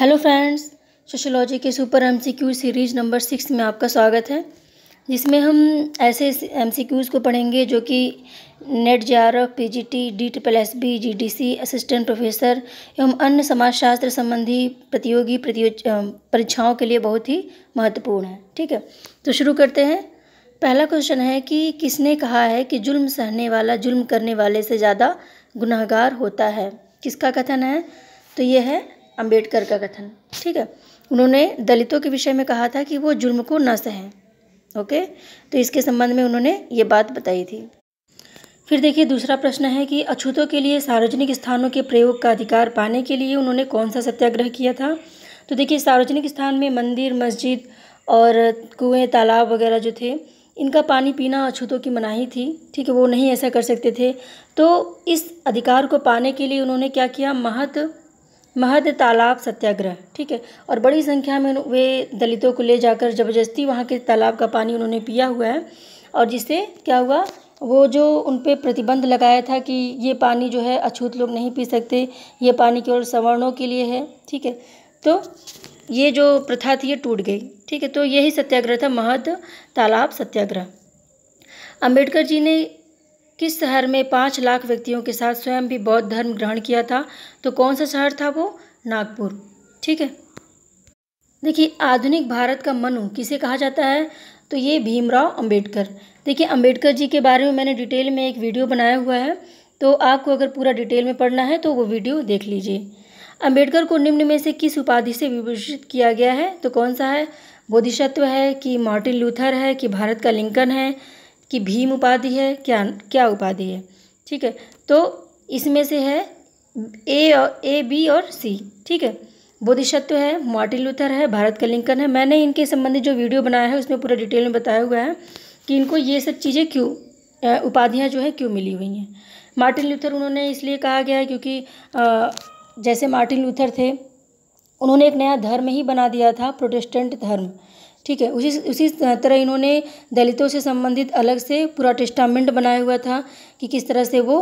hello friends sociology के super MCQ series number six में आपका स्वागत है जिसमें हम ऐसे एमसीक्यूज़ को पढ़ेंगे जो कि NET J R F P G T D triple S B G D C assistant professor एवं अन्य समाजशास्त्र संबंधी प्रतियोगी परीक्षाओं के लिए बहुत ही महत्वपूर्ण है ठीक है तो शुरू करते हैं पहला क्वेश्चन है कि किसने कहा है कि जुल्म सहने वाला जुल्म करने वाले से ज़्यादा गुनहगार होता है किसका कथन है तो ये है अंबेडकर का कथन ठीक है उन्होंने दलितों के विषय में कहा था कि वो जुर्म को न सहें ओके तो इसके संबंध में उन्होंने ये बात बताई थी फिर देखिए दूसरा प्रश्न है कि अछूतों के लिए सार्वजनिक स्थानों के प्रयोग का अधिकार पाने के लिए उन्होंने कौन सा सत्याग्रह किया था तो देखिए सार्वजनिक स्थान में मंदिर मस्जिद और कुएं तालाब वगैरह जो थे इनका पानी पीना अछूतों की मनाही थी ठीक है वो नहीं ऐसा कर सकते थे तो इस अधिकार को पाने के लिए उन्होंने क्या किया महत महद तालाब सत्याग्रह ठीक है और बड़ी संख्या में वे दलितों को ले जाकर ज़बरदस्ती वहाँ के तालाब का पानी उन्होंने पिया हुआ है और जिससे क्या हुआ वो जो उन पर प्रतिबंध लगाया था कि ये पानी जो है अछूत लोग नहीं पी सकते ये पानी केवल सवर्णों के लिए है ठीक है तो ये जो प्रथा थी ये टूट गई ठीक है तो यही सत्याग्रह था महद तालाब सत्याग्रह अंबेडकर जी ने किस शहर में पाँच लाख व्यक्तियों के साथ स्वयं भी बौद्ध धर्म ग्रहण किया था तो कौन सा शहर था वो नागपुर ठीक है देखिए आधुनिक भारत का मनु किसे कहा जाता है तो ये भीमराव अंबेडकर देखिए अंबेडकर जी के बारे में मैंने डिटेल में एक वीडियो बनाया हुआ है तो आपको अगर पूरा डिटेल में पढ़ना है तो वो वीडियो देख लीजिए अंबेडकर को निम्न में से किस उपाधि से विभूषित किया गया है तो कौन सा है बोधिशत्व है कि मार्टिन लूथर है कि भारत का लिंकन है कि भीम उपाधि है क्या क्या उपाधि है ठीक है तो इसमें से है ए और ए बी और सी ठीक है बोधिशत्व है मार्टिन लूथर है भारत का लिंकन है मैंने इनके संबंधित जो वीडियो बनाया है उसमें पूरा डिटेल में बताया हुआ है कि इनको ये सब चीज़ें क्यों उपाधियाँ जो है क्यों मिली हुई हैं मार्टिन लूथर उन्होंने इसलिए कहा गया है क्योंकि आ, जैसे मार्टिन लूथर थे उन्होंने एक नया धर्म ही बना दिया था प्रोटेस्टेंट धर्म ठीक है उसी उसी तरह इन्होंने दलितों से संबंधित अलग से पूरा टेस्टामेंट बनाया हुआ था कि किस तरह से वो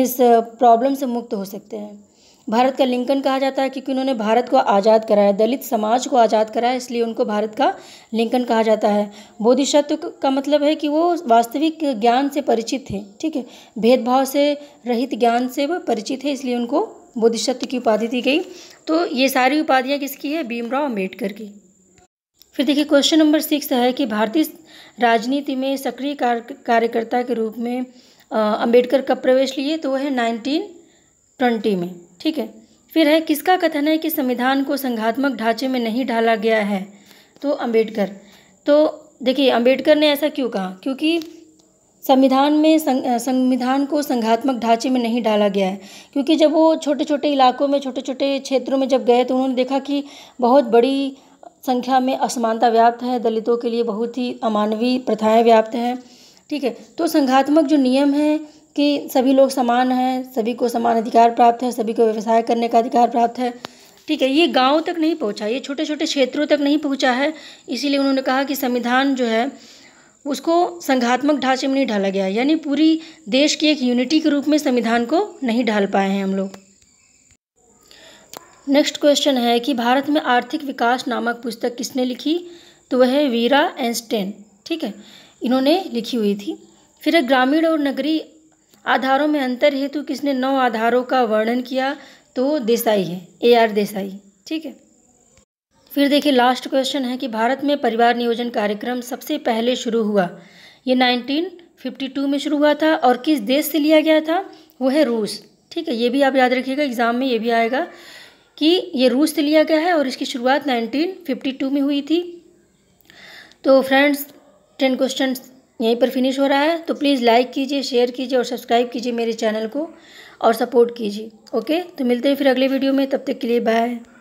इस प्रॉब्लम से मुक्त हो सकते हैं भारत का लिंकन कहा जाता है क्योंकि उन्होंने भारत को आज़ाद कराया दलित समाज को आज़ाद कराया इसलिए उनको भारत का लिंकन कहा जाता है बोधिशत्व का मतलब है कि वो वास्तविक ज्ञान से परिचित थे ठीक है भेदभाव से रहित ज्ञान से वो परिचित है इसलिए उनको बोधिशत्व की उपाधि दी गई तो ये सारी उपाधियाँ किसकी है भीमराव अम्बेडकर की फिर देखिए क्वेश्चन नंबर सिक्स है कि भारतीय राजनीति में सक्रिय कार्यकर्ता के रूप में अंबेडकर कब प्रवेश लिए तो वह है नाइनटीन ट्वेंटी में ठीक है फिर है किसका कथन है कि संविधान को संघात्मक ढांचे में नहीं ढाला गया है तो अंबेडकर तो देखिए अंबेडकर ने ऐसा क्यों कहा क्योंकि संविधान में संविधान को संघात्मक ढांचे में नहीं डाला गया है क्योंकि जब वो छोटे छोटे इलाकों में छोटे छोटे क्षेत्रों में जब गए तो उन्होंने देखा कि बहुत बड़ी संख्या में असमानता व्याप्त है दलितों के लिए बहुत ही अमानवीय प्रथाएँ व्याप्त हैं ठीक है तो संघात्मक जो नियम है कि सभी लोग समान हैं सभी को समान अधिकार प्राप्त है सभी को व्यवसाय करने का अधिकार प्राप्त है ठीक है ये गांव तक नहीं पहुंचा ये छोटे छोटे क्षेत्रों तक नहीं पहुंचा है इसीलिए उन्होंने कहा कि संविधान जो है उसको संघात्मक ढांचे में नहीं ढाला गया यानी पूरी देश की एक यूनिटी के रूप में संविधान को नहीं ढाल पाए हैं हम लोग नेक्स्ट क्वेश्चन है कि भारत में आर्थिक विकास नामक पुस्तक किसने लिखी तो वह है वीरा एंस्टेन ठीक है इन्होंने लिखी हुई थी फिर ग्रामीण और नगरीय आधारों में अंतर हेतु किसने नौ आधारों का वर्णन किया तो देसाई है ए आर देसाई ठीक है फिर देखिए लास्ट क्वेश्चन है कि भारत में परिवार नियोजन कार्यक्रम सबसे पहले शुरू हुआ ये 1952 में शुरू हुआ था और किस देश से लिया गया था वो है रूस ठीक है ये भी आप याद रखिएगा एग्ज़ाम में ये भी आएगा कि ये रूस से लिया गया है और इसकी शुरुआत 1952 में हुई थी तो फ्रेंड्स टेन क्वेश्चन यहीं पर फिनिश हो रहा है तो प्लीज़ लाइक कीजिए शेयर कीजिए और सब्सक्राइब कीजिए मेरे चैनल को और सपोर्ट कीजिए ओके तो मिलते हैं फिर अगले वीडियो में तब तक के लिए बाय